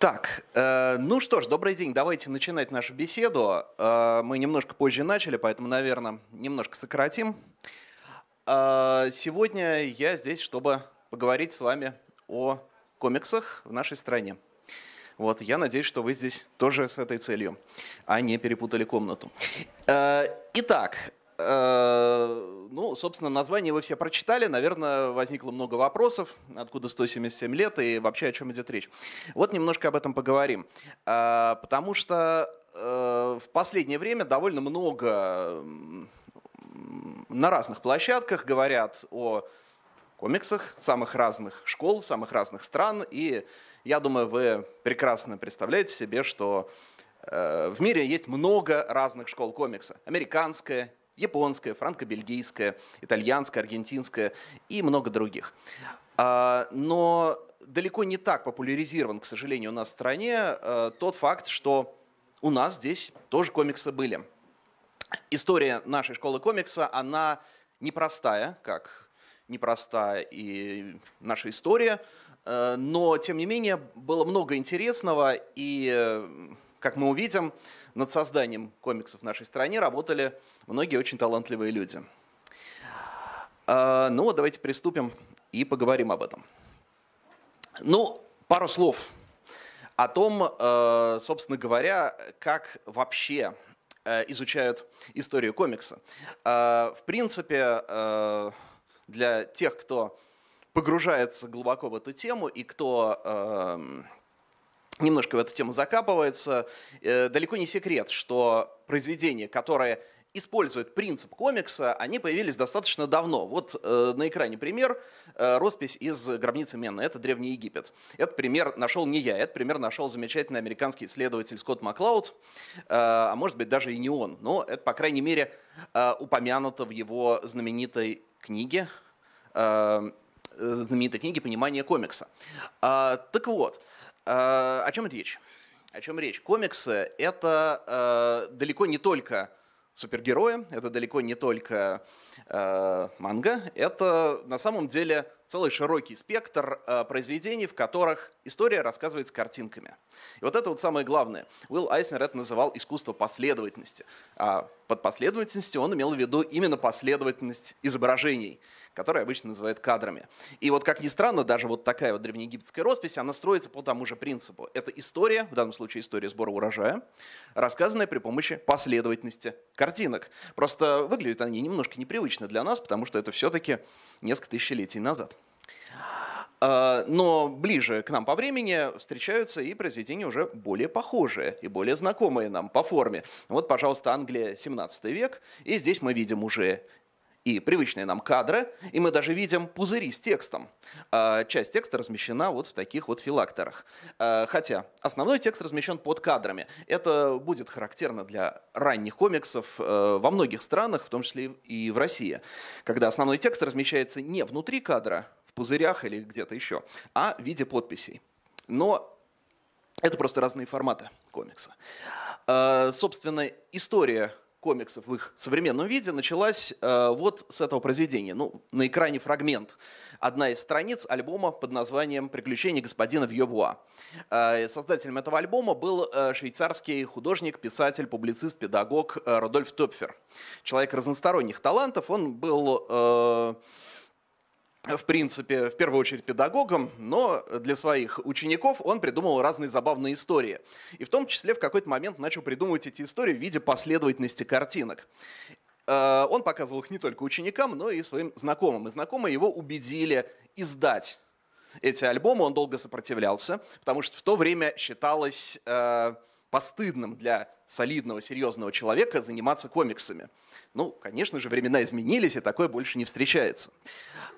Так, э, ну что ж, добрый день. Давайте начинать нашу беседу. Э, мы немножко позже начали, поэтому, наверное, немножко сократим. Э, сегодня я здесь, чтобы поговорить с вами о комиксах в нашей стране. Вот, я надеюсь, что вы здесь тоже с этой целью, а не перепутали комнату. Э, итак, Э, ну, собственно, название вы все прочитали. Наверное, возникло много вопросов, откуда 177 лет и вообще о чем идет речь. Вот немножко об этом поговорим. Э, потому что э, в последнее время довольно много на разных площадках говорят о комиксах самых разных школ, самых разных стран. И я думаю, вы прекрасно представляете себе, что в мире есть много разных школ комикса. Американская, японская, франко-бельгийская, итальянская, аргентинская и много других. А, но далеко не так популяризирован, к сожалению, у нас в стране э, тот факт, что у нас здесь тоже комиксы были. История нашей школы комикса, она непростая, как непростая и наша история, э, но, тем не менее, было много интересного, и э, как мы увидим, над созданием комиксов в нашей стране работали многие очень талантливые люди. А, ну вот давайте приступим и поговорим об этом. Ну, пару слов о том, э, собственно говоря, как вообще э, изучают историю комикса. Э, в принципе, для тех, кто погружается глубоко в эту тему и кто эм, немножко в эту тему закапывается. Э, далеко не секрет, что произведения, которые используют принцип комикса, они появились достаточно давно. Вот э, на экране пример, э, роспись из гробницы Мена. это Древний Египет. Этот пример нашел не я, этот пример нашел замечательный американский исследователь Скотт Маклауд, а может быть даже и не он, но это, по крайней мере, упомянуто в его знаменитой книге, знаменитой книге «Понимание комикса». Э, так вот, э, а, о чем речь? О чем речь? Комиксы — это э, далеко не только супергерои, это далеко не только э, манга, это на самом деле целый широкий спектр э, произведений, в которых история рассказывается картинками. И вот это вот самое главное. Уилл Айснер это называл искусство последовательности. А под последовательностью он имел в виду именно последовательность изображений которые обычно называют кадрами. И вот, как ни странно, даже вот такая вот древнеегипетская роспись, она строится по тому же принципу. Это история, в данном случае история сбора урожая, рассказанная при помощи последовательности картинок. Просто выглядят они немножко непривычно для нас, потому что это все-таки несколько тысячелетий назад. А, но ближе к нам по времени встречаются и произведения уже более похожие и более знакомые нам по форме. Вот, пожалуйста, Англия, 17 век, и здесь мы видим уже и привычные нам кадры, и мы даже видим пузыри с текстом. А, часть текста размещена вот в таких вот филакторах а, Хотя основной текст размещен под кадрами. Это будет характерно для ранних комиксов э, во многих странах, в том числе и в России, когда основной текст размещается не внутри кадра, в пузырях или где-то еще, а в виде подписей. Но это просто разные форматы комикса. А, собственно, история комиксов в их современном виде началась э, вот с этого произведения. Ну, на экране фрагмент. Одна из страниц альбома под названием «Приключения господина Вьёбуа». Э, создателем этого альбома был э, швейцарский художник, писатель, публицист, педагог э, Рудольф Топфер. Человек разносторонних талантов. Он был... Э, в принципе, в первую очередь педагогом, но для своих учеников он придумал разные забавные истории. И в том числе в какой-то момент начал придумывать эти истории в виде последовательности картинок. Э, он показывал их не только ученикам, но и своим знакомым. И знакомые его убедили издать эти альбомы. Он долго сопротивлялся, потому что в то время считалось э, постыдным для солидного, серьезного человека заниматься комиксами. Ну, конечно же, времена изменились, и такое больше не встречается.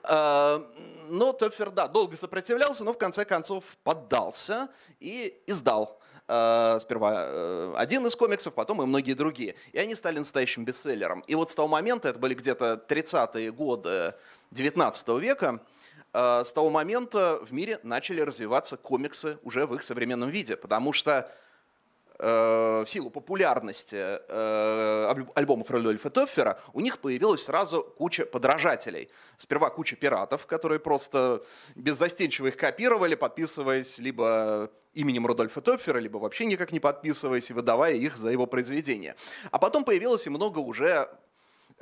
А, но Топфер, да, долго сопротивлялся, но в конце концов поддался и издал а, сперва э, один из комиксов, потом и многие другие. И они стали настоящим бестселлером. И вот с того момента, это были где-то 30-е годы 19 века, а, с того момента в мире начали развиваться комиксы уже в их современном виде, потому что Э, в силу популярности э, альбомов Рудольфа Топфера у них появилась сразу куча подражателей. Сперва куча пиратов, которые просто беззастенчиво их копировали, подписываясь либо именем Рудольфа Топфера, либо вообще никак не подписываясь и выдавая их за его произведение. А потом появилось и много уже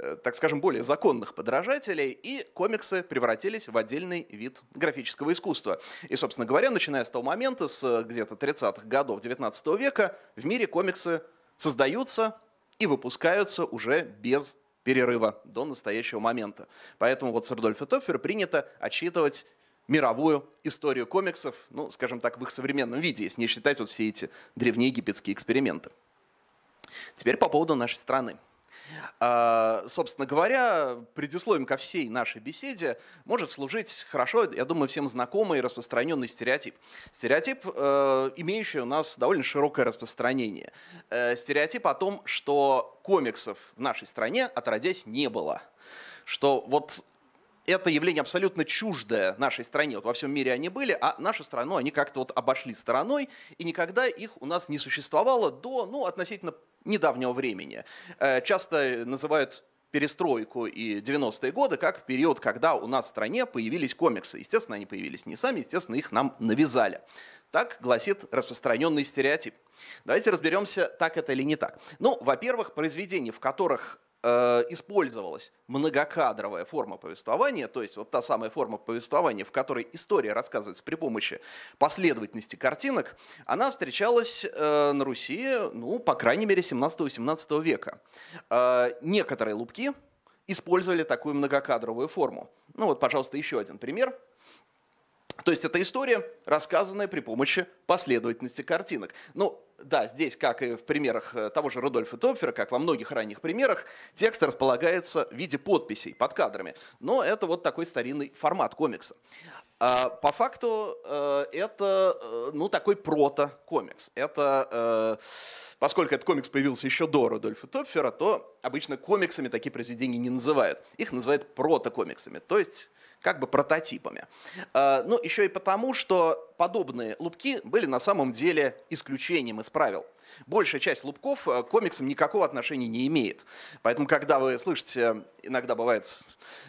Э, так скажем, более законных подражателей, и комиксы превратились в отдельный вид графического искусства. И, собственно говоря, начиная с того момента, с э, где-то 30-х годов 19 века, в мире комиксы создаются и выпускаются уже без перерыва до настоящего момента. Поэтому вот с Рудольфа Топфера принято отчитывать мировую историю комиксов, ну, скажем так, в их современном виде, если не считать вот все эти древние египетские эксперименты. Теперь по поводу нашей страны. А, собственно говоря, предисловием ко всей нашей беседе может служить хорошо, я думаю, всем знакомый и распространенный стереотип. Стереотип, э, имеющий у нас довольно широкое распространение. Э, стереотип о том, что комиксов в нашей стране отродясь не было. Что вот это явление абсолютно чуждое нашей стране. Вот во всем мире они были, а нашу страну они как-то вот обошли стороной, и никогда их у нас не существовало до, ну, относительно недавнего времени. Э, часто называют перестройку и 90-е годы как период, когда у нас в стране появились комиксы. Естественно, они появились не сами, естественно, их нам навязали. Так гласит распространенный стереотип. Давайте разберемся, так это или не так. Ну, во-первых, произведения, в которых Э, использовалась многокадровая форма повествования, то есть вот та самая форма повествования, в которой история рассказывается при помощи последовательности картинок, она встречалась э, на Руси, ну, по крайней мере, 17-18 века. Э, некоторые лубки использовали такую многокадровую форму. Ну вот, пожалуйста, еще один пример. То есть это история, рассказанная при помощи последовательности картинок. Ну, да, здесь, как и в примерах э, того же Рудольфа Топфера, как во многих ранних примерах, текст располагается в виде подписей под кадрами. Но это вот такой старинный формат комикса. А, по факту э, это, э, ну, такой прото-комикс. Это, поскольку этот комикс появился еще до Рудольфа Топфера, то обычно комиксами такие произведения не называют. Их называют прото-комиксами, то есть как бы прототипами. Э, ну, еще и потому, что подобные лупки были на самом деле исключением из правил. Большая часть лупков э, к комиксам никакого отношения не имеет. Поэтому, когда вы слышите, иногда бывает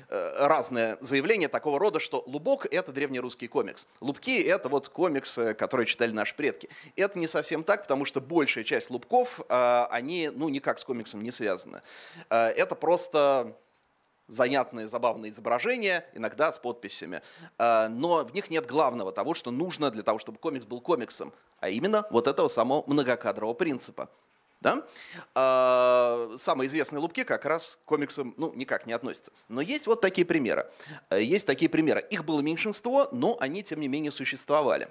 э, разное заявление такого рода, что лубок — это древнерусский комикс. Лубки — это вот комиксы, которые читали наши предки. Это не совсем так, потому что большая часть лубков, они ну, никак с комиксом не связаны. Это просто занятные, забавные изображения, иногда с подписями. А, но в них нет главного, того, что нужно для того, чтобы комикс был комиксом, а именно вот этого самого многокадрового принципа. Да? А, самые известные лупки как раз к комиксам ну, никак не относятся. Но есть вот такие примеры. А, есть такие примеры. Их было меньшинство, но они, тем не менее, существовали.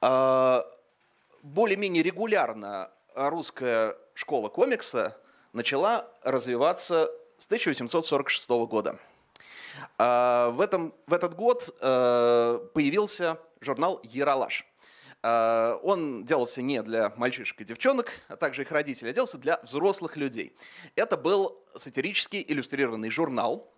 более-менее регулярно русская школа комикса начала развиваться 1846 года. А, в, этом, в этот год э, появился журнал «Яралаш». А, он делался не для мальчишек и девчонок, а также их родителей, а делался для взрослых людей. Это был сатирический иллюстрированный журнал,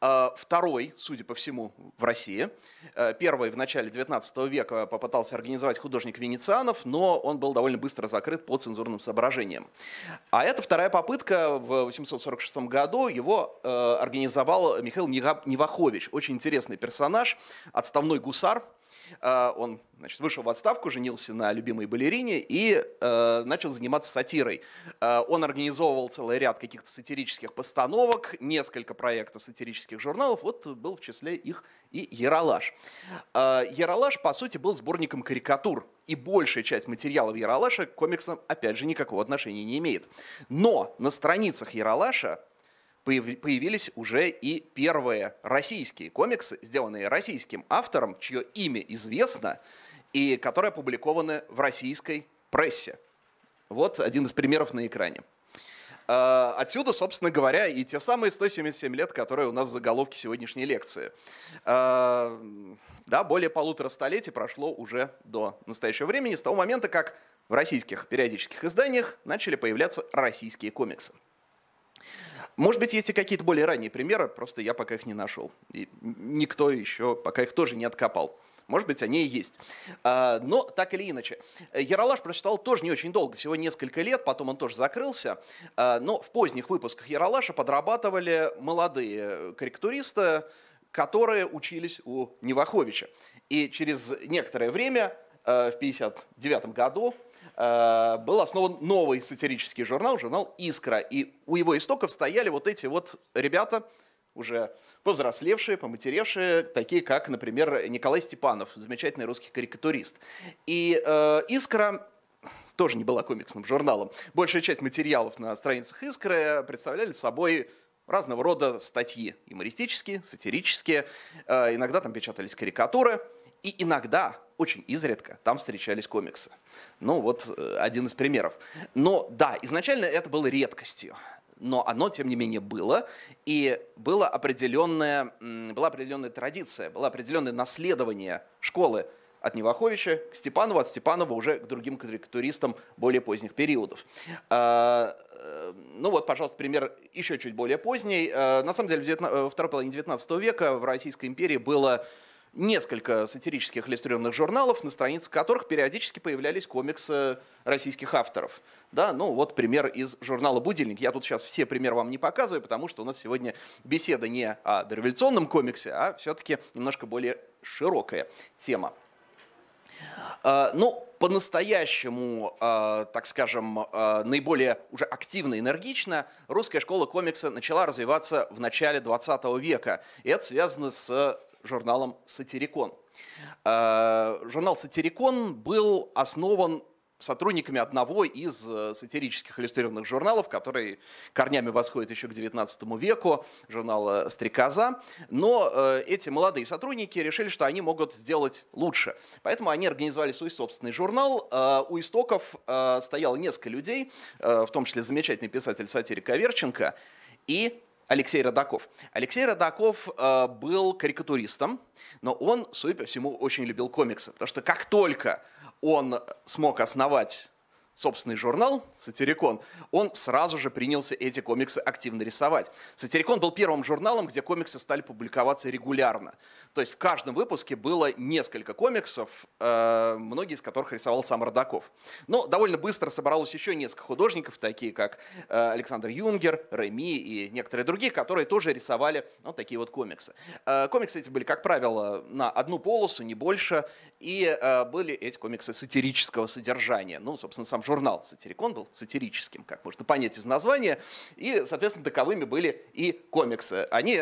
а, второй, судя по всему, в России. Э, первый в начале 19 века попытался организовать художник Венецианов, но он был довольно быстро закрыт по цензурным соображениям. А это вторая попытка в 1846 году. Его э, организовал Михаил Невахович, очень интересный персонаж, отставной гусар, а, он значит, вышел в отставку, женился на любимой балерине и э, начал заниматься сатирой. А, он организовывал целый ряд каких-то сатирических постановок, несколько проектов сатирических журналов, вот был в числе их и «Яралаш». А, «Яралаш», по сути, был сборником карикатур, и большая часть материалов «Яралаша» к комиксам, опять же, никакого отношения не имеет. Но на страницах «Яралаша» появились уже и первые российские комиксы, сделанные российским автором, чье имя известно и которые опубликованы в российской прессе. Вот один из примеров на экране. А, отсюда, собственно говоря, и те самые 177 лет, которые у нас в заголовке сегодняшней лекции. А, да, более полутора столетий прошло уже до настоящего времени, с того момента, как в российских периодических изданиях начали появляться российские комиксы. Может быть, есть и какие-то более ранние примеры, просто я пока их не нашел. И никто еще пока их тоже не откопал. Может быть, они и есть. А, но так или иначе. Яралаш прочитал тоже не очень долго, всего несколько лет, потом он тоже закрылся. А, но в поздних выпусках Яралаша подрабатывали молодые корректуристы, которые учились у Неваховича. И через некоторое время, э, в 1959 году, Э, был основан новый сатирический журнал, журнал «Искра». И у его истоков стояли вот эти вот ребята, уже повзрослевшие, поматеревшие, такие как, например, Николай Степанов, замечательный русский карикатурист. И э, «Искра» тоже не была комиксным журналом. Большая часть материалов на страницах «Искры» представляли собой разного рода статьи. Юмористические, сатирические, э, иногда там печатались карикатуры. И иногда очень изредка там встречались комиксы. Ну вот э, один из примеров. Но да, изначально это было редкостью но оно, тем не менее, было, и была определенная, была определенная традиция, было определенное наследование школы от Неваховича к Степанову, от Степанова уже к другим карикатуристам более поздних периодов. А, э, ну вот, пожалуйста, пример еще чуть более поздний. Э, на самом деле, во второй половине XIX века в Российской империи было несколько сатирических иллюстрированных журналов, на страницах которых периодически появлялись комиксы российских авторов. Да, ну вот пример из журнала «Будильник». Я тут сейчас все примеры вам не показываю, потому что у нас сегодня беседа не о дореволюционном комиксе, а все-таки немножко более широкая тема. А, ну, по-настоящему, а, так скажем, а, наиболее уже активно, энергично русская школа комикса начала развиваться в начале 20 века. И это связано с журналом «Сатирикон». Э, журнал «Сатирикон» был основан сотрудниками одного из э, сатирических иллюстрированных журналов, который корнями восходит еще к XIX веку, журнала «Стрекоза». Но э, эти молодые сотрудники решили, что они могут сделать лучше. Поэтому они организовали свой собственный журнал. У истоков стояло несколько людей, в том числе замечательный писатель-сатирик Аверченко, и Алексей Родаков. Алексей Родаков э, был карикатуристом, но он, судя по всему, очень любил комиксы, потому что как только он смог основать собственный журнал «Сатирикон», он сразу же принялся эти комиксы активно рисовать. «Сатирикон» был первым журналом, где комиксы стали публиковаться регулярно. То есть в каждом выпуске было несколько комиксов, э, многие из которых рисовал сам Родаков. Но довольно быстро собралось еще несколько художников, такие как э, Александр Юнгер, Реми и некоторые другие, которые тоже рисовали ну, такие вот комиксы. Э, комиксы эти были, как правило, на одну полосу, не больше, и были эти комиксы сатирического содержания. Ну, собственно, сам журнал «Сатирикон» был сатирическим, как можно понять из названия, и, соответственно, таковыми были и комиксы. Они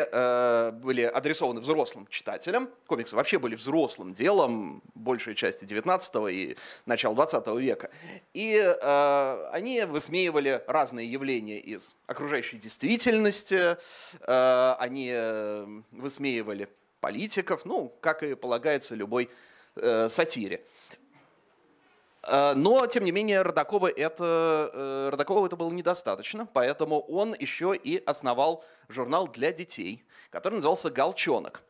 были адресованы взрослым читателям, читателям. Комиксы вообще были взрослым делом большей части 19 и начала 20 века. И э, они высмеивали разные явления из окружающей действительности, э, они э, высмеивали политиков, ну, как и полагается любой э, сатире. Э, но, тем не менее, Родакова это, э, Родакову это было недостаточно, поэтому он еще и основал журнал для детей, который назывался «Галчонок».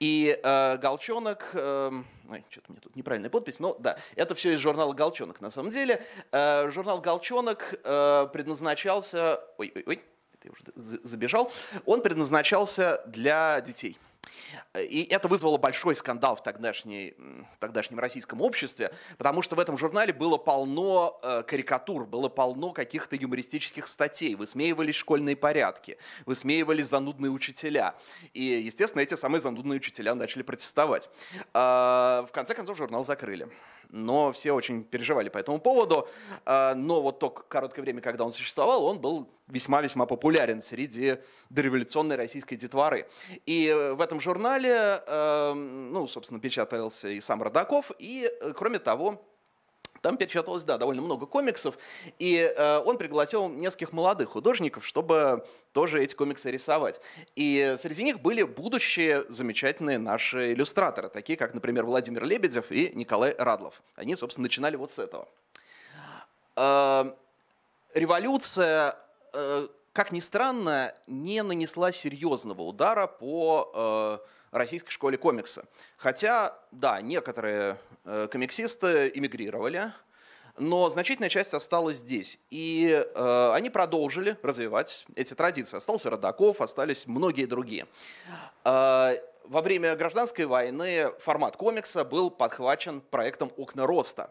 И э, Галчонок, э, эм, что-то мне тут неправильная подпись, но да, это все из журнала Галчонок на самом деле. Э, журнал Галчонок э, предназначался, ой-ой-ой, это я уже забежал, он предназначался для детей – Э, и это вызвало большой скандал в тогдашней, тогдашнем российском обществе, потому что в этом журнале было полно э, карикатур, было полно каких-то юмористических статей. Высмеивались школьные порядки, высмеивались занудные учителя. И, естественно, эти самые занудные учителя начали протестовать. Э, в конце концов, журнал закрыли но все очень переживали по этому поводу. А, но вот только короткое время, когда он существовал, он был весьма-весьма популярен среди дореволюционной российской детворы. И в этом журнале, эм, ну, собственно, печатался и сам Родаков, и, э, кроме того, там перечиталось, да, довольно много комиксов, и э, он пригласил нескольких молодых художников, чтобы тоже эти комиксы рисовать. И среди них были будущие замечательные наши иллюстраторы, такие как, например, Владимир Лебедев и Николай Радлов. Они, собственно, начинали вот с этого. Э, революция, э, как ни странно, не нанесла серьезного удара по... Э, российской школе комикса. Хотя, да, некоторые э, комиксисты эмигрировали, но значительная часть осталась здесь. И э, они продолжили развивать эти традиции. Остался Родаков, остались многие другие. Э, во время гражданской войны формат комикса был подхвачен проектом «Окна роста»,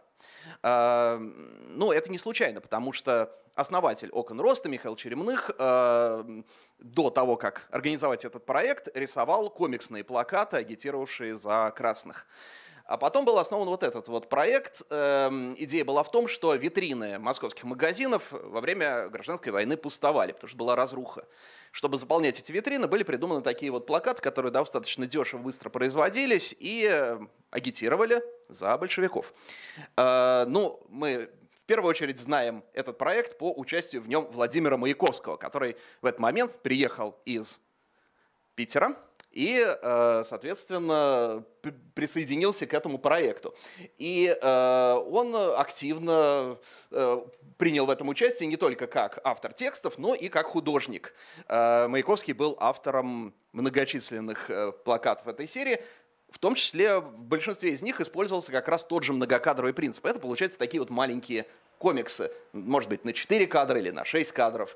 ну, это не случайно, потому что основатель «Окон роста» Михаил Черемных до того, как организовать этот проект, рисовал комиксные плакаты, агитировавшие за красных. А потом был основан вот этот вот проект. Эм, идея была в том, что витрины московских магазинов во время гражданской войны пустовали, потому что была разруха. Чтобы заполнять эти витрины, были придуманы такие вот плакаты, которые достаточно дешево, быстро производились и эм, агитировали за большевиков. Э, ну, мы в первую очередь знаем этот проект по участию в нем Владимира Маяковского, который в этот момент приехал из Питера и, э, соответственно, присоединился к этому проекту. И э, он активно э, принял в этом участие не только как автор текстов, но и как художник. Маяковский был автором многочисленных плакатов этой серии, в том числе в большинстве из них использовался как раз тот же многокадровый принцип. Это получается такие вот маленькие комиксы, может быть, на 4 кадра или на 6 кадров.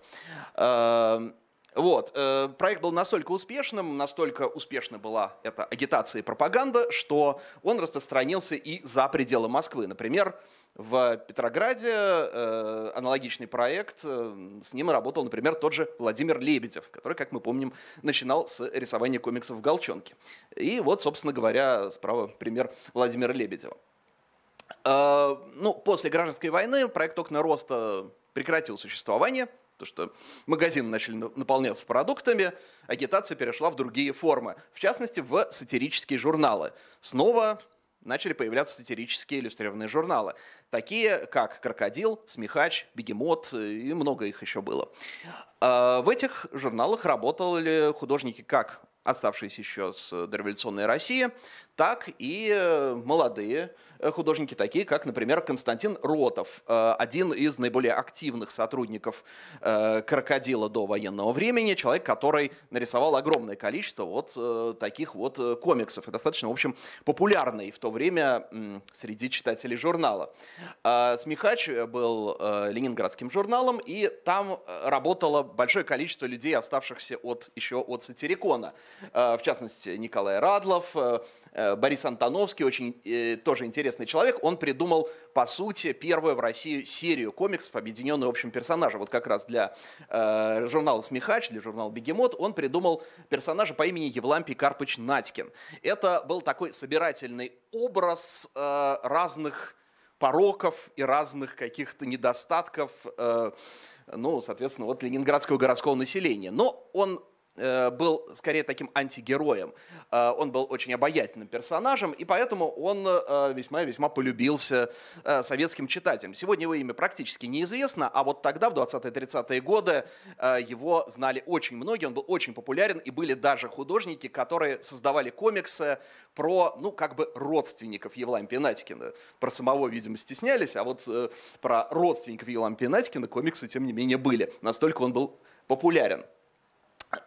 Вот. Э, проект был настолько успешным, настолько успешна была эта агитация и пропаганда, что он распространился и за пределы Москвы. Например, в Петрограде э, аналогичный проект, э, с ним работал, например, тот же Владимир Лебедев, который, как мы помним, начинал с рисования комиксов в Голчонке. И вот, собственно говоря, справа пример Владимира Лебедева. ну, после гражданской войны проект «Окна роста» прекратил существование – потому что магазины начали наполняться продуктами, агитация перешла в другие формы, в частности, в сатирические журналы. Снова начали появляться сатирические иллюстрированные журналы, такие как «Крокодил», «Смехач», «Бегемот» и много их еще было. А, в этих журналах работали художники как отставшиеся еще с э, дореволюционной России, так и э, молодые э, художники, такие как, например, Константин Ротов, э, один из наиболее активных сотрудников «Крокодила» до военного времени, человек, который нарисовал огромное количество вот таких вот комиксов, и достаточно, в общем, популярный в то время среди читателей журнала. А «Смехач» был ленинградским журналом, и там работало большое количество людей, оставшихся от, еще от «Сатирикона», в частности, Николай Радлов, Э, Борис Антоновский, очень э, тоже интересный человек, он придумал, по сути, первую в России серию комиксов, объединенную общим персонажем. Вот как раз для э, журнала «Смехач», для журнала «Бегемот» он придумал персонажа по имени Евлампий Карпыч Надькин. Это был такой собирательный образ разных пороков и разных каких-то недостатков, ну, соответственно, вот ленинградского городского населения. Но он Э, был скорее таким антигероем. Э, он был очень обаятельным персонажем, и поэтому он э, весьма весьма полюбился советским читателям. Сегодня его имя практически неизвестно, а вот тогда, в 20-30-е годы, его знали очень многие, он был очень популярен, и были даже художники, которые создавали комиксы про, ну, как бы родственников Евлама Пенатькина. Про самого, видимо, стеснялись, а вот про родственников Евлама Пенатькина комиксы, тем не менее, были. Настолько он был популярен.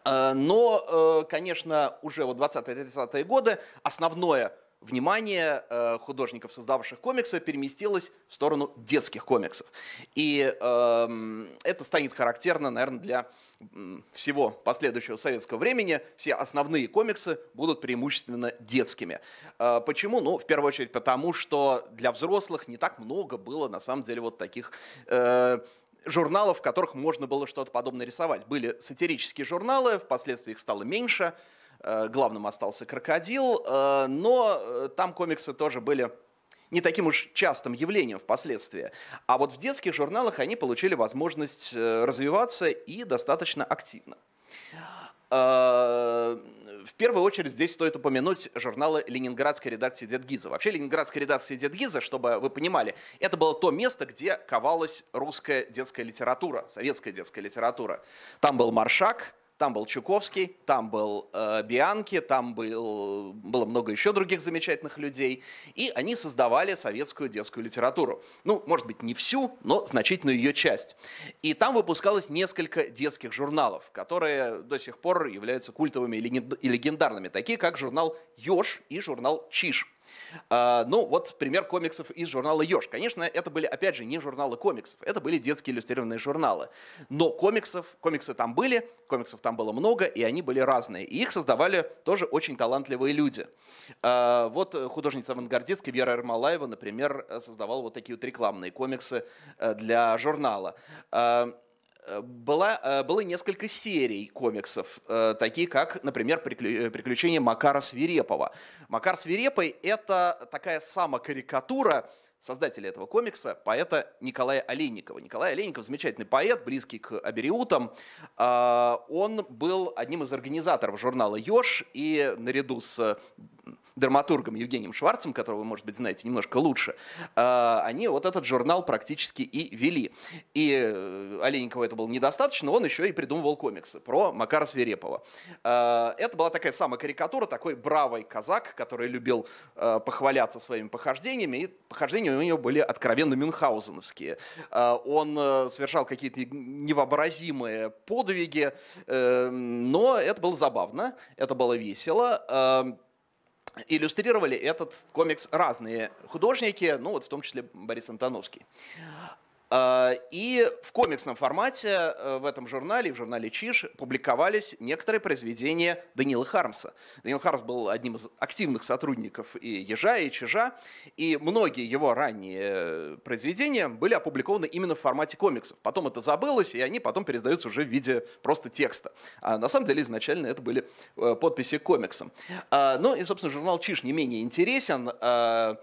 Э, но, э, конечно, уже вот 20-30-е годы основное внимание э, художников, создавших комиксы, переместилось в сторону детских комиксов. И э, это станет характерно, наверное, для всего последующего советского времени. Все основные комиксы будут преимущественно детскими. Э, почему? Ну, в первую очередь потому, что для взрослых не так много было, на самом деле, вот таких... Э, журналов, в которых можно было что-то подобное рисовать. Были сатирические журналы, впоследствии их стало меньше, э, главным остался «Крокодил», э, но э, там комиксы тоже были не таким уж частым явлением впоследствии. А вот в детских журналах они получили возможность развиваться и достаточно активно в первую очередь здесь стоит упомянуть журналы ленинградской редакции Дедгиза. Вообще ленинградская редакция Дедгиза, чтобы вы понимали, это было то место, где ковалась русская детская литература, советская детская литература. Там был Маршак, там был Чуковский, там был э, Бианки, там был, было много еще других замечательных людей. И они создавали советскую детскую литературу. Ну, может быть, не всю, но значительную ее часть. И там выпускалось несколько детских журналов, которые до сих пор являются культовыми и легендарными, такие как журнал «Ёж» и журнал «Чиж». А, ну, вот пример комиксов из журнала «Еж». Конечно, это были, опять же, не журналы комиксов, это были детские иллюстрированные журналы. Но комиксов, комиксы там были, комиксов там было много, и они были разные. И их создавали тоже очень талантливые люди. А, вот художница-авангардистка Вера Ермолаева, например, создавала вот такие вот рекламные комиксы э, для журнала. А, Э, была, э, было несколько серий комиксов, э, такие как, например, «Приключения Макара Свирепова». Макар Свирепый — это такая самокарикатура создателя этого комикса, поэта Николая Олейникова. Николай Олейников — замечательный поэт, близкий к абериутам. Он был одним из организаторов журнала «Ёж», и наряду с драматургом Евгением Шварцем, которого вы, может быть, знаете немножко лучше, а, они вот этот журнал практически и вели. И Олейникову э, это было недостаточно, он еще и придумывал комиксы про Макара Свирепова. А, это была такая самая карикатура, такой бравый казак, который любил э, похваляться своими похождениями, и похождения у него были откровенно мюнхгаузеновские. А, он э, совершал какие-то невообразимые подвиги, но это было забавно, это было весело иллюстрировали этот комикс разные художники, ну вот в том числе Борис Антоновский. А, и в комиксном формате э, в этом журнале, в журнале Чиш, публиковались некоторые произведения Данила Хармса. Данил Хармс был одним из активных сотрудников и Ежа, и Чижа, и многие его ранние э, произведения были опубликованы именно в формате комиксов. Потом это забылось, и они потом пересдаются уже в виде просто текста. А на самом деле изначально это были э, подписи к комиксам. А, ну и, собственно, журнал Чиш не менее интересен а,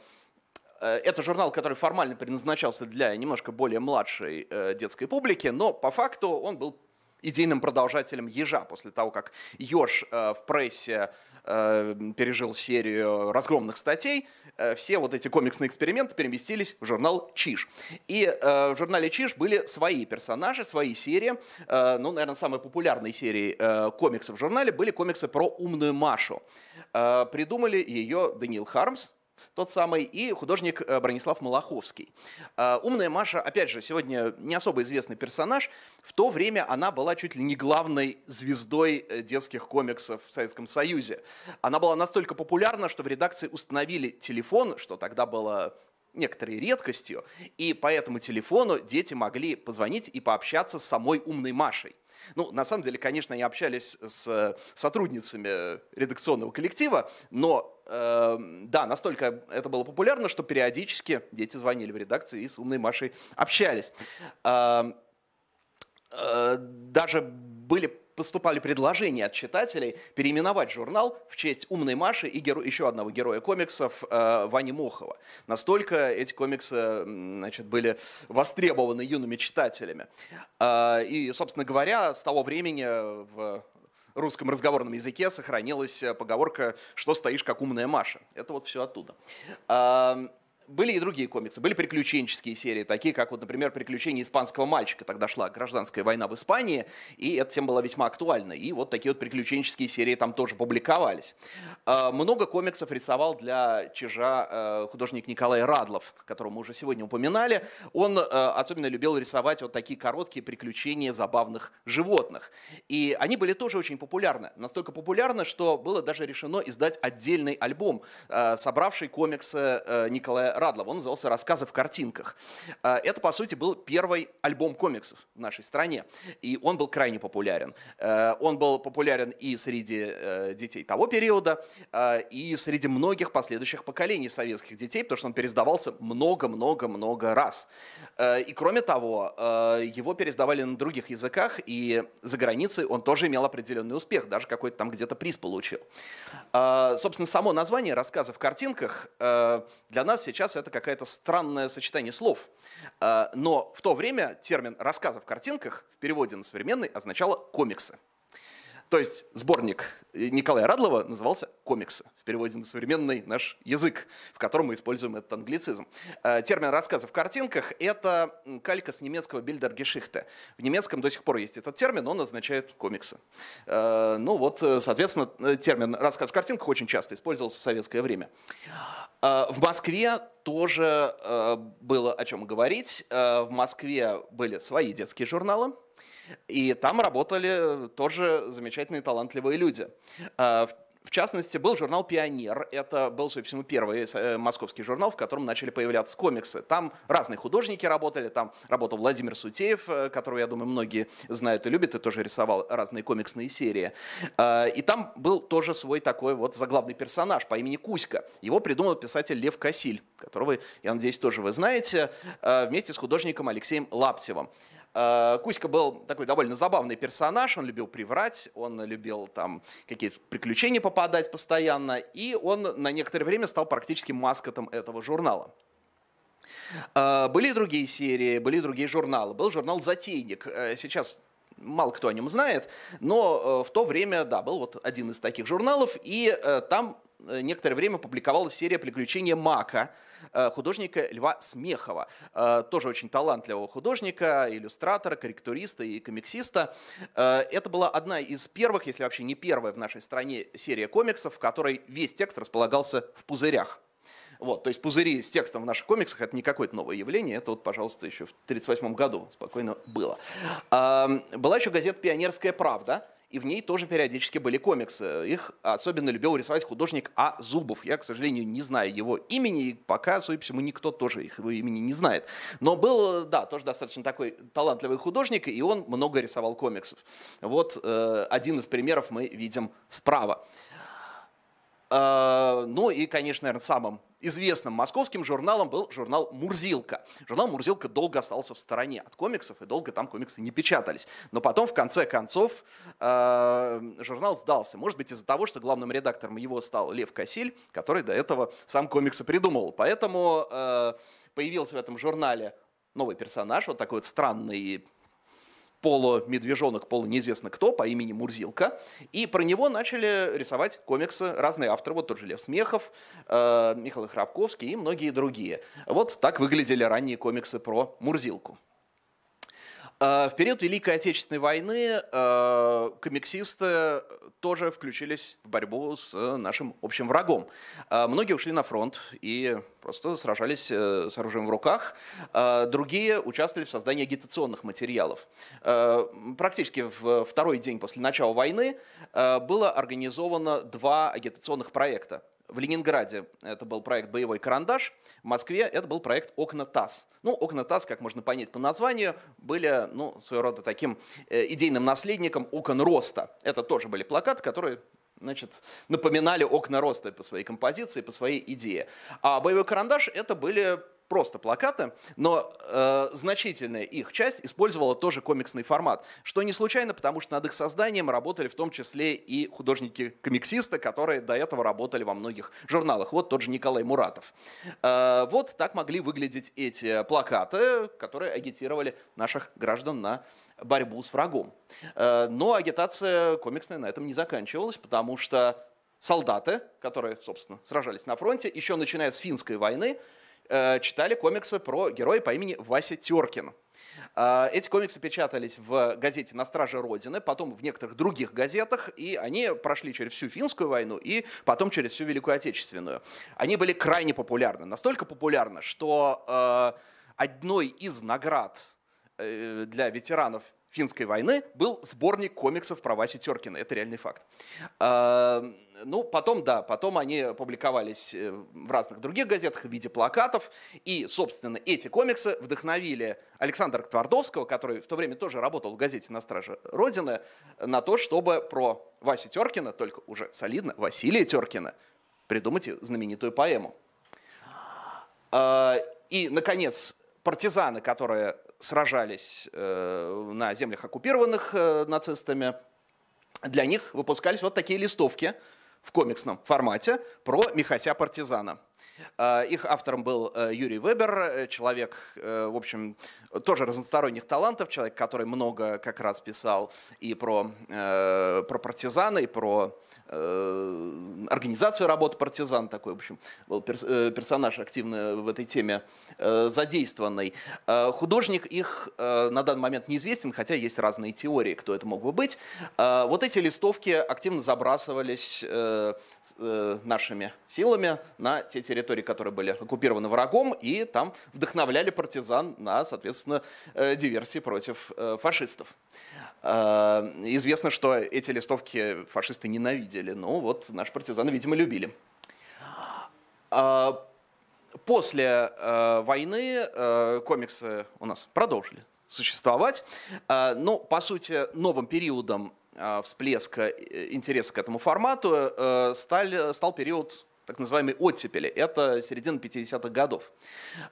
Э, это журнал, который формально предназначался для немножко более младшей э, детской публики, но по факту он был идейным продолжателем «Ежа» после того, как «Еж» э, в прессе пережил серию разгромных статей, все вот эти комиксные эксперименты переместились в журнал «Чиж». И в журнале «Чиж» были свои персонажи, свои серии. Ну, наверное, самой популярной серией комиксов в журнале были комиксы про умную Машу. Придумали ее Даниил Хармс, тот самый и художник э, Бронислав Малаховский. А, Умная Маша, опять же, сегодня не особо известный персонаж. В то время она была чуть ли не главной звездой э, детских комиксов в Советском Союзе. Она была настолько популярна, что в редакции установили телефон, что тогда было некоторой редкостью, и по этому телефону дети могли позвонить и пообщаться с самой умной Машей. Ну, на самом деле, конечно, они общались с сотрудницами редакционного коллектива, но э, да, настолько это было популярно, что периодически дети звонили в редакции и с умной Машей общались. Э, э, даже были поступали предложения от читателей переименовать журнал в честь «Умной Маши» и геро... еще одного героя комиксов э, Вани Мохова. Настолько эти комиксы значит, были востребованы юными читателями. Э, и, собственно говоря, с того времени в русском разговорном языке сохранилась поговорка «что стоишь, как умная Маша». Это вот все оттуда. Э, были и другие комиксы, были приключенческие серии, такие как, вот, например, «Приключения испанского мальчика». Тогда шла гражданская война в Испании, и это тема было весьма актуально, И вот такие вот приключенческие серии там тоже публиковались. А, много комиксов рисовал для Чижа э, художник Николай Радлов, которого мы уже сегодня упоминали. Он э, особенно любил рисовать вот такие короткие приключения забавных животных. И они были тоже очень популярны. Настолько популярны, что было даже решено издать отдельный альбом, э, собравший комиксы Николая Радлова. Он назывался «Рассказы в картинках». Э, это, по сути, был первый альбом комиксов в нашей стране. И он был крайне популярен. Э, он был популярен и среди э, детей того периода, и среди многих последующих поколений советских детей, потому что он пересдавался много-много-много раз. И кроме того, его пересдавали на других языках, и за границей он тоже имел определенный успех, даже какой-то там где-то приз получил. Собственно, само название «Рассказы в картинках» для нас сейчас сейчас это какое-то странное сочетание слов. Э, но в то время термин «рассказ в картинках» в переводе на современный означало «комиксы». То есть сборник э, Николая Радлова назывался «Комиксы», в переводе на современный наш язык, в котором мы используем этот англицизм. Э, термин «рассказы в картинках» — это калька с немецкого «бильдергешихте». В немецком до сих пор есть этот термин, он означает «комиксы». Э, ну вот, соответственно, термин «рассказ в картинках» очень часто использовался в советское время. В Москве тоже было о чем говорить. В Москве были свои детские журналы, и там работали э, тоже замечательные талантливые люди. А, в частности, был журнал «Пионер». Это был, собственно, первый э, московский журнал, в котором начали появляться комиксы. Там разные художники работали. Там работал Владимир Сутеев, э, которого, я думаю, многие знают и любят, и тоже рисовал разные комиксные серии. А, и там был тоже свой такой вот заглавный персонаж по имени Кузька. Его придумал писатель Лев Касиль, которого, я надеюсь, тоже вы знаете, вместе с художником Алексеем Лаптевым. Э, Кузька был такой довольно забавный персонаж, он любил приврать, он любил там какие-то приключения попадать постоянно, и он на некоторое время стал практически маскотом этого журнала. Э, были и другие серии, были и другие журналы. Был журнал «Затейник». Э, сейчас мало кто о нем знает, но в то время, да, был вот один из таких журналов, и там Э, некоторое время публиковалась серия «Приключения Мака» э, художника Льва Смехова, э, тоже очень талантливого художника, иллюстратора, корректуриста и комиксиста. Это была одна из первых, если вообще не первая в нашей стране серия комиксов, в которой весь текст располагался в пузырях. Вот, то есть пузыри с текстом в наших комиксах это не какое-то новое явление, это вот, пожалуйста, еще в 1938 году спокойно было. Эм, была еще газета «Пионерская правда», и в ней тоже периодически были комиксы. Их особенно любил рисовать художник А. Зубов. Я, к сожалению, не знаю его имени, и пока, судя по всему, никто тоже их его имени не знает. Но был, да, тоже достаточно такой талантливый художник, и он много рисовал комиксов. Вот э, один из примеров мы видим справа. А, ну и, конечно, наверное, самым известным московским журналом был журнал «Мурзилка». Журнал «Мурзилка» долго остался в стороне от комиксов, и долго там комиксы не печатались. Но потом, в конце концов, а, журнал сдался. Может быть, из-за того, что главным редактором его стал Лев Косиль, который до этого сам комиксы придумывал. Поэтому а, появился в этом журнале новый персонаж, вот такой вот странный полумедвежонок, полунеизвестно кто по имени Мурзилка. И про него начали рисовать комиксы разные авторы. Вот тот же Лев Смехов, э, Михаил Храбковский и многие другие. Вот так выглядели ранние комиксы про Мурзилку. А, в период Великой Отечественной войны а, комиксисты тоже включились в борьбу с нашим общим врагом. А, многие ушли на фронт и просто сражались э, с оружием в руках. Другие участвовали в создании агитационных материалов. Практически в второй день после начала войны было организовано два агитационных проекта. В Ленинграде это был проект «Боевой карандаш», в Москве это был проект «Окна ТАСС». Ну, «Окна ТАСС», как можно понять по названию, были, ну, своего рода таким э, идейным наследником «Окон роста». Это тоже были плакаты, которые значит, напоминали окна роста по своей композиции, по своей идее. А боевой карандаш это были просто плакаты, но э, значительная их часть использовала тоже комиксный формат, что не случайно, потому что над их созданием работали в том числе и художники-комиксисты, которые до этого работали во многих журналах. Вот тот же Николай Муратов. Э, вот так могли выглядеть эти плакаты, которые агитировали наших граждан на борьбу с врагом. Э, но агитация комиксная на этом не заканчивалась, потому что солдаты, которые, собственно, сражались на фронте, еще начиная с финской войны, Э, читали комиксы про героя по имени Вася Теркин. Э, эти комиксы печатались в газете «На страже Родины», потом в некоторых других газетах, и они прошли через всю Финскую войну и потом через всю Великую Отечественную. Они были крайне популярны, настолько популярны, что э, одной из наград для ветеранов финской войны был сборник комиксов про Васю Теркина. Это реальный факт. А, ну, потом, да, потом они публиковались э, в разных других газетах в виде плакатов. И, собственно, эти комиксы вдохновили Александра Твардовского, который в то время тоже работал в газете «На страже Родины», на то, чтобы про Васю Теркина, только уже солидно, Василия Теркина, придумать знаменитую поэму. А, и, наконец, партизаны, которые сражались э, на землях, оккупированных э, нацистами, для них выпускались вот такие листовки в комиксном формате про Михася-партизана. Э, их автором был Юрий Вебер, человек, в общем, тоже разносторонних талантов, человек, который много как раз писал и про, про партизана, и про Э, организацию работы партизан, такой, в общем, был э, персонаж активно в этой теме э, задействованный. Художник их на данный момент неизвестен, хотя есть разные теории, кто это мог бы быть. Вот эти листовки активно забрасывались нашими силами на те территории, которые были оккупированы врагом, и там вдохновляли партизан на, соответственно, диверсии против фашистов. Известно, что эти листовки фашисты ненавидели ездили. Ну вот наши партизаны, видимо, любили. А, после э, войны э, комиксы у нас продолжили существовать. Э, Но, ну, по сути, новым периодом всплеска интереса к этому формату стал, стал период так называемой оттепели. Это середина 50-х годов.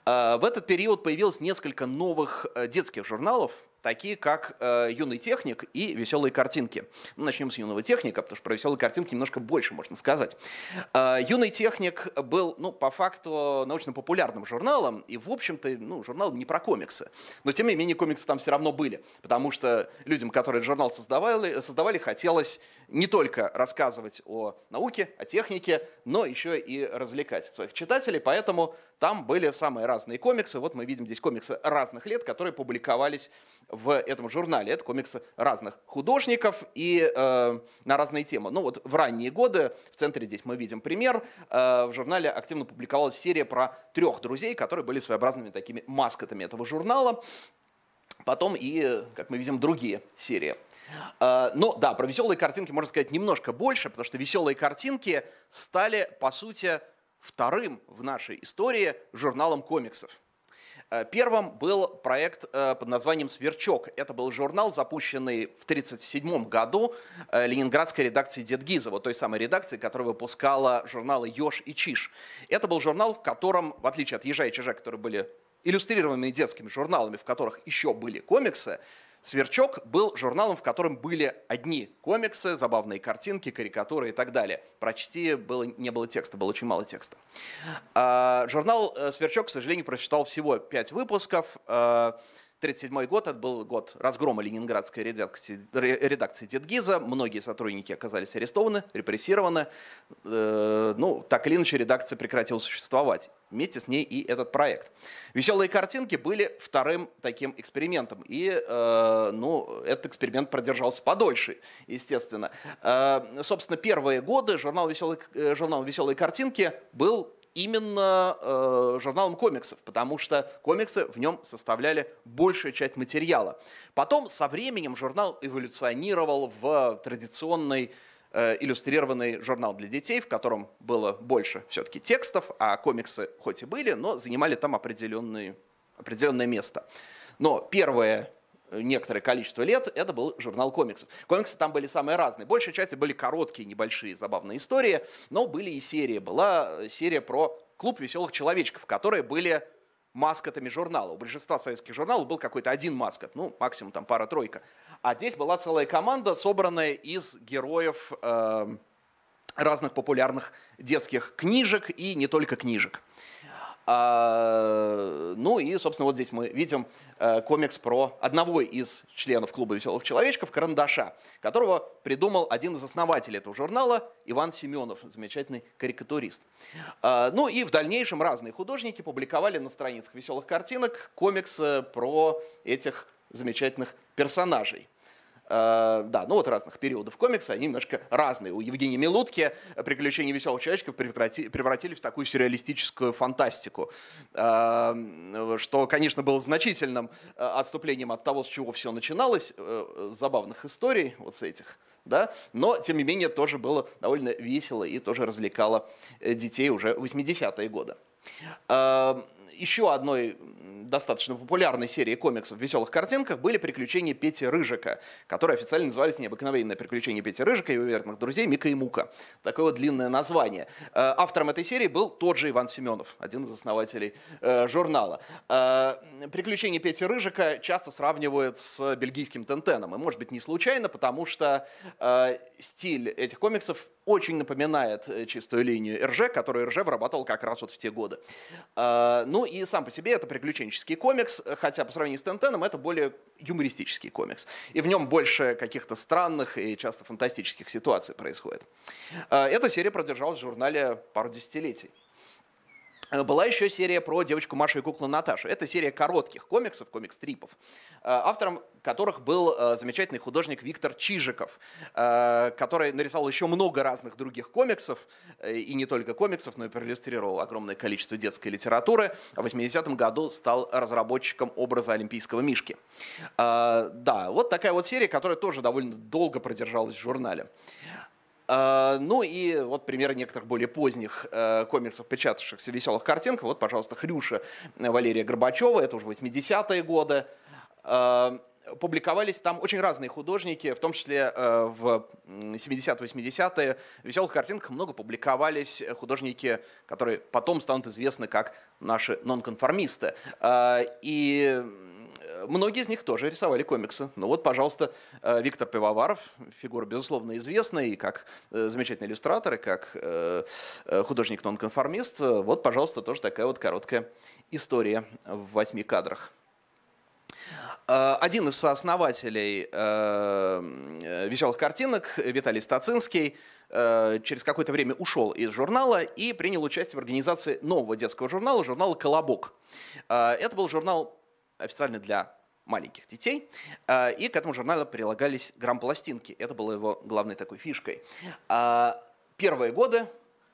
В этот период появилось несколько новых детских журналов, такие как э, «Юный техник» и «Веселые картинки». Ну, начнем с «Юного техника», потому что про «Веселые картинки» немножко больше можно сказать. Э, «Юный техник» был, ну, по факту научно-популярным журналом, и, в общем-то, ну, журнал не про комиксы. Но, тем не менее, комиксы там все равно были, потому что людям, которые журнал создавали, создавали хотелось не только рассказывать о науке, о технике, но еще и развлекать своих читателей, поэтому там были самые разные комиксы. Вот мы видим здесь комиксы разных лет, которые публиковались в этом журнале. Это комиксы разных художников и э, на разные темы. Ну вот в ранние годы, в центре здесь мы видим пример, э, в журнале активно публиковалась серия про трех друзей, которые были своеобразными такими маскотами этого журнала. Потом и, как мы видим, другие серии. Э, Но ну да, про веселые картинки можно сказать немножко больше, потому что веселые картинки стали, по сути, вторым в нашей истории журналом комиксов. Э, первым был проект э, под названием «Сверчок». Это был журнал, запущенный в 1937 году э, ленинградской редакцией Дед Гизова, той самой редакции, которая выпускала журналы Ёж и «Чиж». Это был журнал, в котором, в отличие от «Ежа» и «Чижа», которые были иллюстрированными детскими журналами, в которых еще были комиксы, Сверчок был журналом, в котором были одни комиксы, забавные картинки, карикатуры и так далее. Прочти было, не было текста, было очень мало текста. А, журнал э, «Сверчок», к сожалению, прочитал всего пять выпусков. А, 1937 год, это был год разгрома ленинградской редакции, редакции Дедгиза. Многие сотрудники оказались арестованы, репрессированы. Э, ну, так или иначе, редакция прекратила существовать. Вместе с ней и этот проект. «Веселые картинки» были вторым таким экспериментом. И, э, ну, этот эксперимент продержался подольше, естественно. Э, собственно, первые годы журнал «Веселые, журнал «Веселые картинки» был именно э, журналом комиксов, потому что комиксы в нем составляли большую часть материала. Потом со временем журнал эволюционировал в традиционный э, иллюстрированный журнал для детей, в котором было больше все-таки текстов, а комиксы хоть и были, но занимали там определенные, определенное место. Но первое некоторое количество лет, это был журнал комиксов. Комиксы там были самые разные. Большая часть были короткие, небольшие, забавные истории, но были и серии. Была э, серия про клуб веселых человечков, которые были маскотами журнала. У большинства советских журналов был какой-то один маскот, ну, максимум там пара-тройка. А здесь была целая команда, собранная из героев э, разных популярных детских книжек и не только книжек. А, ну и, собственно, вот здесь мы видим э, комикс про одного из членов клуба «Веселых человечков» Карандаша, которого придумал один из основателей этого журнала Иван Семенов, замечательный карикатурист. А, ну и в дальнейшем разные художники публиковали на страницах «Веселых картинок» комиксы про этих замечательных персонажей. Э, да, ну вот разных периодов комикса, они немножко разные. У Евгения Милутки э, «Приключения веселых человечков» превратили в такую сюрреалистическую фантастику, эм, что, конечно, было значительным э, отступлением от того, с чего все начиналось, забавных историй вот с этих, да, но, тем не менее, тоже было довольно весело и тоже развлекало детей уже 80-е годы. Эм, еще одной достаточно популярной серии комиксов в веселых картинках были приключения Пети Рыжика, которые официально назывались «Необыкновенное приключение Пети Рыжика и его верных друзей Мика и Мука». Такое вот длинное название. Э, автором этой серии был тот же Иван Семенов, один из основателей э, журнала. Э, приключения Пети Рыжика часто сравнивают с бельгийским Тентеном. И, может быть, не случайно, потому что стиль этих комиксов очень напоминает э, чистую линию РЖ, которую РЖ вырабатывал как раз вот в те годы. А, ну и сам по себе это приключенческий комикс, хотя по сравнению с Тентеном это более юмористический комикс. И в нем больше каких-то странных и часто фантастических ситуаций происходит. А, эта серия продержалась в журнале пару десятилетий. Э, была еще серия про девочку Машу и куклу Наташу. Это серия коротких комиксов, комикс-трипов, э, автором которых был э, замечательный художник Виктор Чижиков, который нарисовал еще много разных других комиксов, и не только комиксов, но и проиллюстрировал огромное количество детской литературы. В 80-м году стал разработчиком образа олимпийского мишки. Да, вот такая вот серия, которая тоже довольно долго продержалась в журнале. А, ну и вот примеры некоторых более поздних э, комиксов, печатавшихся веселых картинках. Вот, пожалуйста, Хрюша э, Валерия Горбачева, это уже 80-е годы а, публиковались там очень разные художники, в том числе э, в 70-80-е. веселых картинках много публиковались художники, которые потом станут известны как наши нонконформисты. Э, и Многие из них тоже рисовали комиксы. Ну вот, пожалуйста, э, Виктор Пивоваров, фигура, безусловно, известная и как э, замечательный иллюстратор, и как э, художник-нонконформист. Вот, пожалуйста, тоже такая вот короткая история в восьми кадрах. Один из основателей «Веселых картинок» Виталий Стацинский через какое-то время ушел из журнала и принял участие в организации нового детского журнала, журнала «Колобок». Это был журнал официально для маленьких детей. Э, и к этому журналу прилагались грамм-пластинки. Это было его главной такой фишкой. Э, первые годы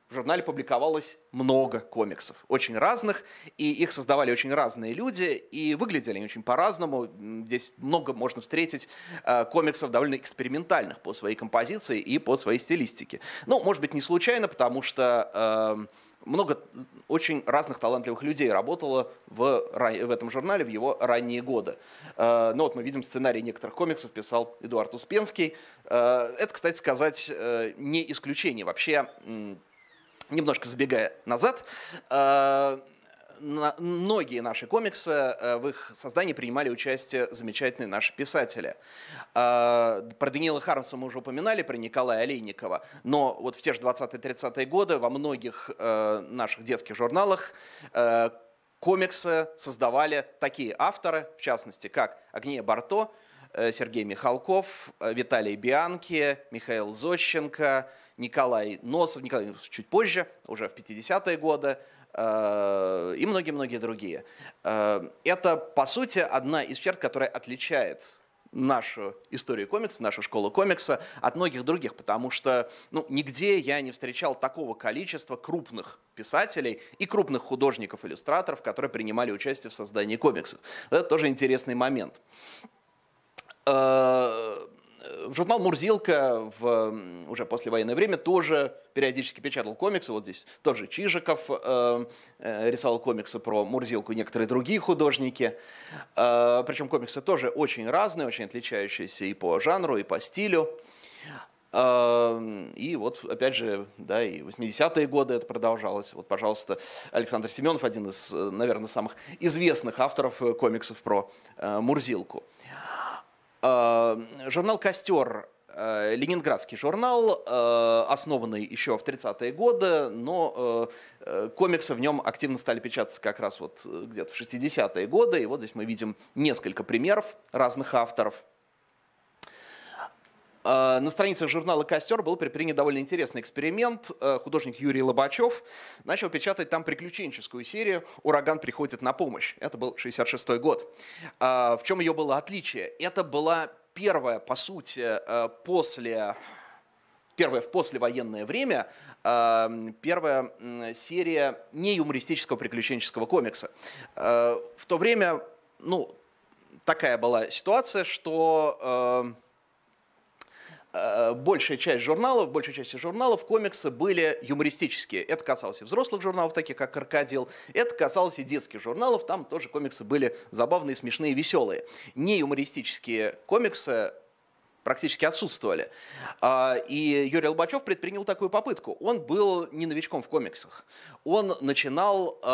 в журнале публиковалось много комиксов, очень разных, и их создавали очень разные люди, и выглядели они очень по-разному. Здесь много можно встретить э, комиксов довольно экспериментальных по своей композиции и по своей стилистике. Ну, может быть, не случайно, потому что эм, много очень разных талантливых людей работало в, в этом журнале в его ранние годы. Э, ну вот мы видим сценарий некоторых комиксов, писал Эдуард Успенский. Э, это, кстати сказать, э, не исключение. Вообще, немножко забегая назад, многие наши комиксы, э, в их создании принимали участие замечательные наши писатели. А, про Даниила Хармса мы уже упоминали, про Николая Олейникова. Но вот в те же 20-30-е годы во многих э, наших детских журналах э, комиксы создавали такие авторы, в частности, как Агния Барто, Сергей Михалков, Виталий Бианки, Михаил Зощенко, Николай Носов, Николай Носов чуть позже, уже в 50-е годы, Э, и многие-многие другие. Э, это, по сути, одна из черт, которая отличает нашу историю комикса, нашу школу комикса от многих других, потому что ну, нигде я не встречал такого количества крупных писателей и крупных художников-иллюстраторов, которые принимали участие в создании комиксов. Это тоже интересный момент. Э, журнал «Мурзилка» в, уже после послевоенное время тоже периодически печатал комиксы. Вот здесь тоже Чижиков э, э, рисовал комиксы про Мурзилку и некоторые другие художники. Э, причем комиксы тоже очень разные, очень отличающиеся и по жанру, и по стилю. Э, и вот, опять же, да, и 80-е годы это продолжалось. Вот, пожалуйста, Александр Семенов, один из, э, наверное, самых известных авторов комиксов про Мурзилку. Э, журнал «Костер» э, ленинградский журнал, э, основанный еще в 30-е годы, но комиксы в нем активно стали печататься как раз вот где-то в 60-е годы. И вот здесь мы видим несколько примеров разных авторов. А, на страницах журнала «Костер» был предпринят довольно интересный эксперимент. Э, художник Юрий Лобачев начал печатать там приключенческую серию «Ураган приходит на помощь». Это был 66 год. А, в чем ее было отличие? Это была первая, по сути, э, после первая в послевоенное время, э, первая серия не юмористического приключенческого комикса. В то время, ну, такая была ситуация, что Э, большая часть журналов, большая часть журналов комиксы были юмористические. Это касалось и взрослых журналов, таких как «Крокодил», это касалось и детских журналов, там тоже комиксы были забавные, смешные, веселые. Не юмористические комиксы практически отсутствовали. А, и Юрий Лобачев предпринял такую попытку. Он был не новичком в комиксах. Он начинал э,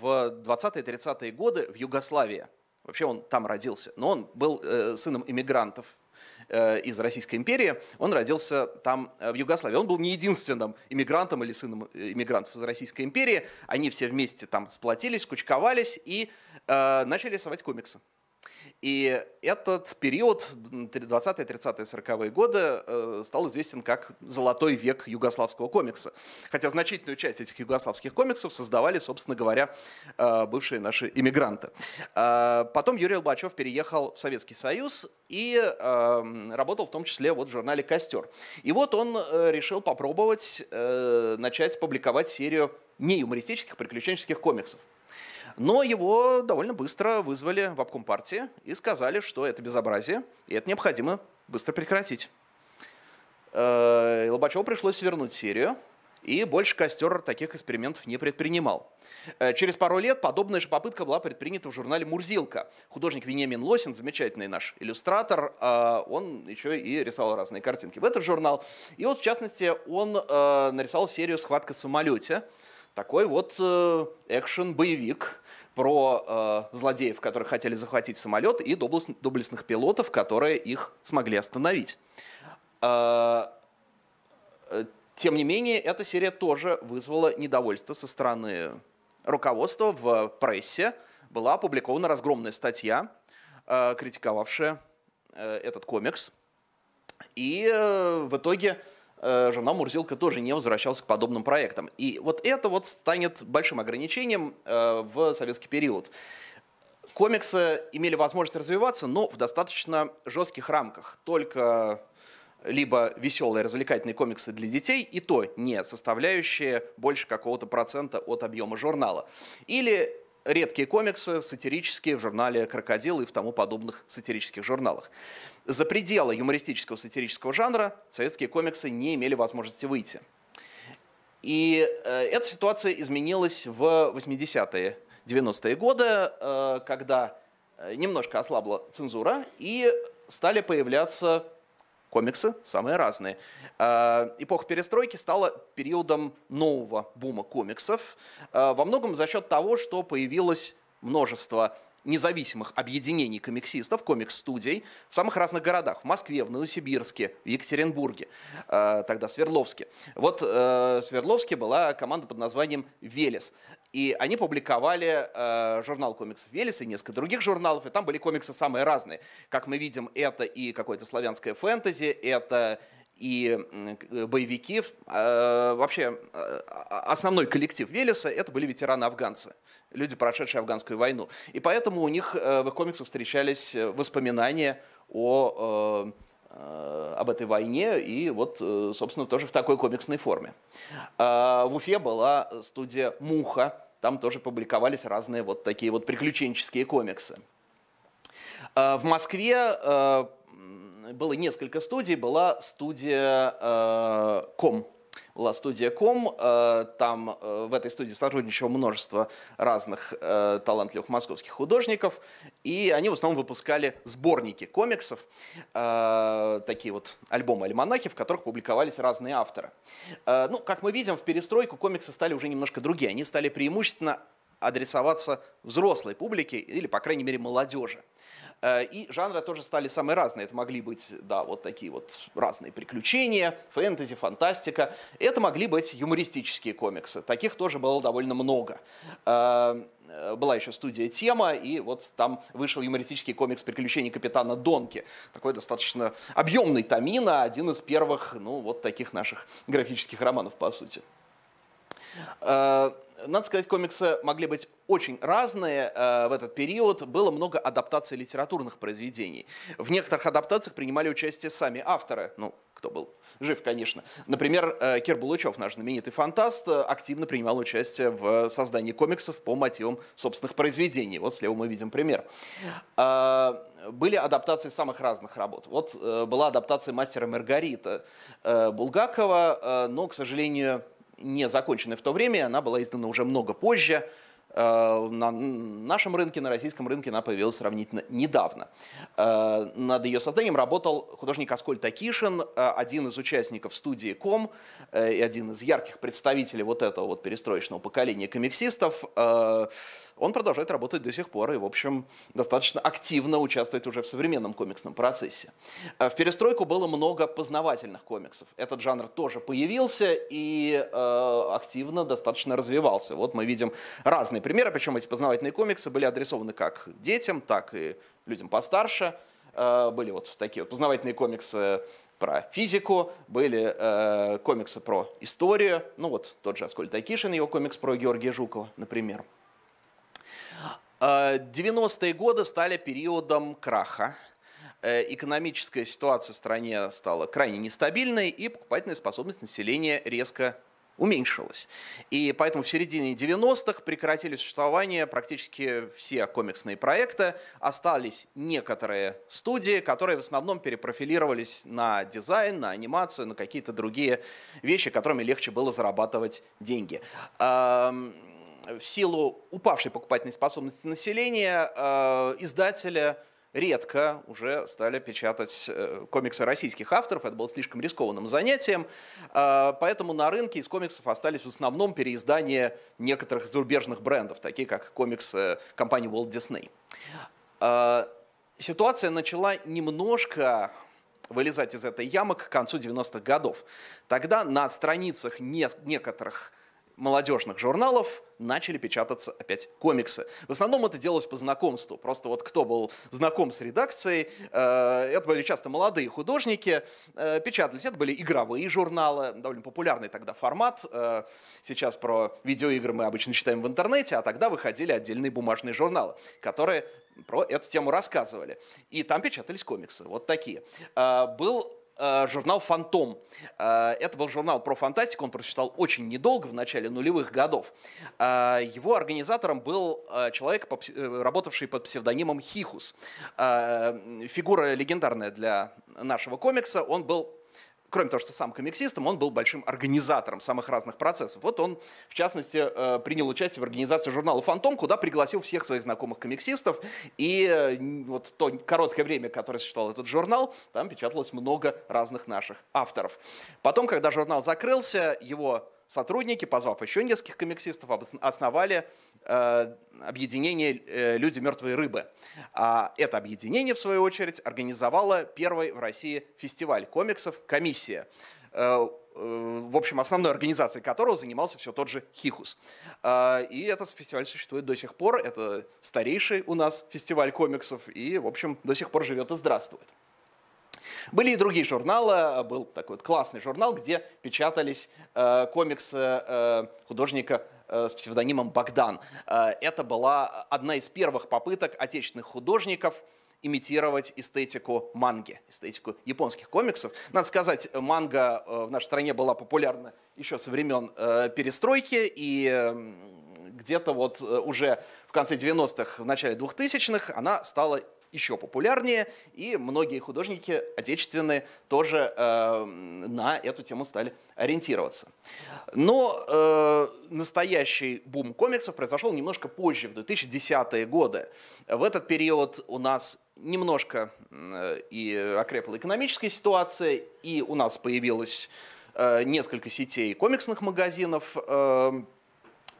в 20-30-е годы в Югославии. Вообще он там родился, но он был э, сыном иммигрантов Э, из Российской империи. Он родился там, э, в Югославии. Он был не единственным иммигрантом или сыном э, иммигрантов из Российской империи. Они все вместе там сплотились, скучковались и начали рисовать комиксы. И этот период, 20-е, 30-е, 40-е годы, э, стал известен как «золотой век югославского комикса». Хотя значительную часть этих югославских комиксов создавали, собственно говоря, э, бывшие наши иммигранты. Э, потом Юрий Лобачев переехал в Советский Союз и эм, работал в том числе вот в журнале «Костер». И вот он решил попробовать начать публиковать серию неюмористических приключенческих комиксов. Но его довольно быстро вызвали в обком партии и сказали, что это безобразие, и это необходимо быстро прекратить. Э, Лобачеву пришлось вернуть серию, и больше костер таких экспериментов не предпринимал. Э, через пару лет подобная же попытка была предпринята в журнале «Мурзилка». Художник Вениамин Лосин, замечательный наш иллюстратор, э, он еще и рисовал разные картинки в этот журнал. И вот, в частности, он нарисовал серию «Схватка в самолете», такой вот э, экшен-боевик про э, злодеев, которые хотели захватить самолет, и доблестных, доблестных пилотов, которые их смогли остановить. Э, э, тем не менее, эта серия тоже вызвала недовольство со стороны руководства в прессе. Была опубликована разгромная статья, э, критиковавшая э, этот комикс. И э, в итоге Э, журнал «Мурзилка» тоже не возвращался к подобным проектам. И вот это вот станет большим ограничением э, в советский период. Комиксы имели возможность развиваться, но в достаточно жестких рамках. Только либо веселые развлекательные комиксы для детей, и то не составляющие больше какого-то процента от объема журнала. Или редкие комиксы, сатирические в журнале «Крокодил» и в тому подобных сатирических журналах. За пределы юмористического сатирического жанра советские комиксы не имели возможности выйти. И э, эта ситуация изменилась в 80-е, 90-е годы, э, когда э, немножко ослабла цензура и стали появляться комиксы самые разные. А, эпоха перестройки стала периодом нового бума комиксов, а, во многом за счет того, что появилось множество независимых объединений комиксистов, комикс-студий в самых разных городах. В Москве, в Новосибирске, в Екатеринбурге, э, тогда Свердловске. Вот э, в Свердловске была команда под названием «Велес». И они публиковали э, журнал комиксов «Велес» и несколько других журналов, и там были комиксы самые разные. Как мы видим, это и какое-то славянское фэнтези, это и э, боевики. Э, вообще э, а, а, основной коллектив Велеса это были ветераны-афганцы, люди, прошедшие афганскую войну. И поэтому у них в их комиксах встречались воспоминания о об этой войне и вот, собственно, тоже в такой комиксной форме. А, в Уфе была студия «Муха», там тоже публиковались разные вот такие вот приключенческие комиксы. В Москве было несколько студий, была студия э, Ком была студия Ком. Э, там э, в этой студии сотрудничало множество разных э, талантливых московских художников, и они в основном выпускали сборники комиксов, такие вот альбомы-альманахи, в которых публиковались разные авторы. Ну, как мы видим, в перестройку комиксы стали уже немножко другие. Они стали преимущественно адресоваться взрослой публике или, по крайней мере, молодежи. Э, и жанры тоже стали самые разные. Это могли быть, да, вот такие вот разные приключения, фэнтези, фантастика. Это могли быть юмористические комиксы. Таких тоже было довольно много э, э, была еще студия «Тема», и вот там вышел юмористический комикс «Приключения капитана Донки». Такой достаточно объемный томина, один из первых, ну, вот таких наших графических романов, по сути. Надо сказать, комиксы могли быть очень разные э, в этот период. Было много адаптаций литературных произведений. В некоторых адаптациях принимали участие сами авторы. Ну, кто был жив, конечно. Например, э, Кир Булычев, наш знаменитый фантаст, э, активно принимал участие в создании комиксов по мотивам собственных произведений. Вот слева мы видим пример. Были адаптации самых разных работ. Вот была адаптация «Мастера Маргарита» Булгакова, но, к сожалению, не законченная в то время, она была издана уже много позже. Э, на нашем рынке, на российском рынке она появилась сравнительно недавно. Э, над ее созданием работал художник Аскольд Акишин, э, один из участников студии Ком и один из ярких представителей вот этого вот перестроечного поколения комиксистов он продолжает работать до сих пор и, в общем, достаточно активно участвует уже в современном комиксном процессе. Э, в перестройку было много познавательных комиксов. Этот жанр тоже появился и э, активно достаточно развивался. Вот мы видим разные примеры, причем эти познавательные комиксы были адресованы как детям, так и людям постарше. Э, были вот такие вот познавательные комиксы про физику, были э, комиксы про историю, ну вот тот же Аскольд Акишин, его комикс про Георгия Жукова, например. 90-е э, годы стали периодом краха. Э, экономическая ситуация в стране стала крайне нестабильной, и покупательная способность населения резко уменьшилась. И поэтому в середине 90-х прекратили существование практически все комиксные проекты. Остались некоторые студии, которые в основном перепрофилировались на дизайн, на анимацию, на какие-то другие вещи, которыми легче было зарабатывать деньги. Эм, в силу упавшей покупательной способности населения э, издателя редко уже стали печатать э, комиксы российских авторов. Это было слишком рискованным занятием. Э, поэтому на рынке из комиксов остались в основном переиздания некоторых зарубежных брендов, такие как комиксы компании Walt Disney. Ситуация начала немножко вылезать из этой ямы к концу 90-х годов. Тогда на страницах некоторых молодежных журналов начали печататься опять комиксы. В основном это делалось по знакомству. Просто вот кто был знаком с редакцией, э, это были часто молодые художники, э, печатались. Это были игровые журналы, довольно популярный тогда формат. Э, сейчас про видеоигры мы обычно читаем в интернете, а тогда выходили отдельные бумажные журналы, которые про эту тему рассказывали. И там печатались комиксы, вот такие. Был Э, журнал «Фантом». Э, это был журнал про фантастику, он прочитал очень недолго, в начале нулевых годов. Э, его организатором был человек, работавший под псевдонимом Хихус. Фигура легендарная для нашего комикса. Он был кроме того, что сам комиксистом, он был большим организатором самых разных процессов. Вот он, в частности, э, принял участие в организации журнала «Фантом», куда пригласил всех своих знакомых комиксистов. И э, вот то короткое время, которое существовал этот журнал, там печаталось много разных наших авторов. Потом, когда журнал закрылся, его сотрудники, позвав еще нескольких комиксистов, основали э, объединение э, «Люди мертвые рыбы». А это объединение, в свою очередь, организовало первый в России фестиваль комиксов «Комиссия», э, в общем, основной организацией которого занимался все тот же Хихус. А, и этот фестиваль существует до сих пор. Это старейший у нас фестиваль комиксов и, в общем, до сих пор живет и здравствует. Были и другие журналы, был такой вот классный журнал, где печатались э, комиксы э, художника э, с псевдонимом Богдан. Э, это была одна из первых попыток отечественных художников имитировать эстетику манги, эстетику японских комиксов. Надо сказать, манга э, в нашей стране была популярна еще со времен э, перестройки, и где-то вот э, уже в конце 90-х, в начале 2000-х она стала еще популярнее, и многие художники отечественные тоже э, на эту тему стали ориентироваться. Но э, настоящий бум комиксов произошел немножко позже, в 2010-е годы. В этот период у нас немножко э, и окрепла экономическая ситуация, и у нас появилось э, несколько сетей комиксных магазинов. Э,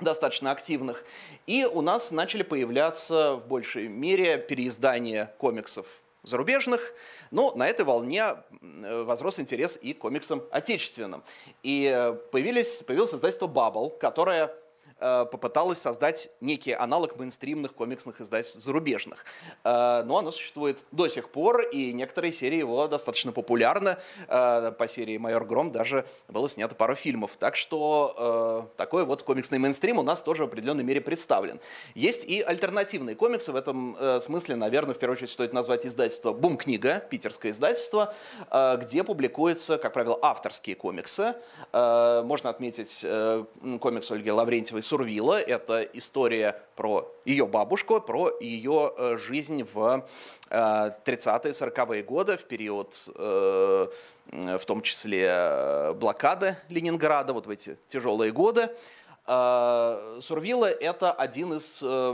достаточно активных. И у нас начали появляться в большей мере переиздания комиксов зарубежных, но на этой волне э, возрос интерес и комиксам отечественным. И э, появились, появилось издательство Bubble, которое Э, попыталась создать некий аналог мейнстримных комиксных издательств зарубежных. Э, но оно существует до сих пор, и некоторые серии его достаточно популярны. Э, по серии «Майор Гром» даже было снято пару фильмов. Так что такой вот комиксный мейнстрим у нас тоже в определенной мере представлен. Есть и альтернативные комиксы. В этом смысле, наверное, в первую очередь стоит назвать издательство «Бум Книга», питерское издательство, где публикуются, как правило, авторские комиксы. Можно отметить комикс Ольги Лаврентьевой Сурвила. Это история про ее бабушку, про ее э, жизнь в э, 30-е, 40-е годы, в период э, в том числе э, блокады Ленинграда, вот в эти тяжелые годы. Э, Сурвила — это один из э,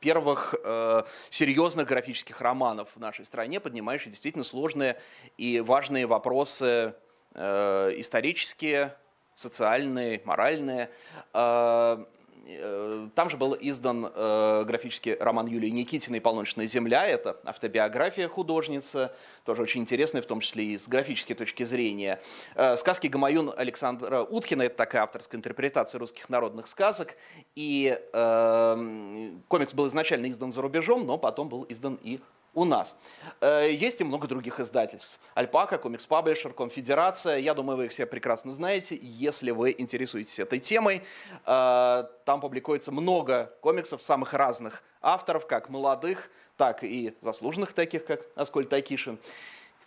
первых э, серьезных графических романов в нашей стране, поднимающий действительно сложные и важные вопросы э, исторические, социальные, моральные. А, э, там же был издан э, графический роман Юлии Никитиной «Полночная земля». Это автобиография художницы, тоже очень интересная, в том числе и с графической точки зрения. Э, сказки «Гамаюн» Александра Уткина – это такая авторская интерпретация русских народных сказок. И комикс был изначально издан за рубежом, но потом был издан и у нас. Э, есть и много других издательств. Альпака, Комикс Паблишер, Конфедерация. Я думаю, вы их все прекрасно знаете, если вы интересуетесь этой темой. Э, там публикуется много комиксов самых разных авторов, как молодых, так и заслуженных таких, как Аскольд Такишин.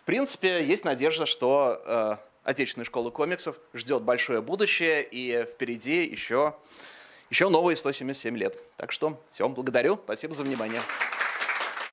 В принципе, есть надежда, что э, отечественной школы комиксов ждет большое будущее, и впереди еще, еще новые 177 лет. Так что всем благодарю, спасибо за внимание.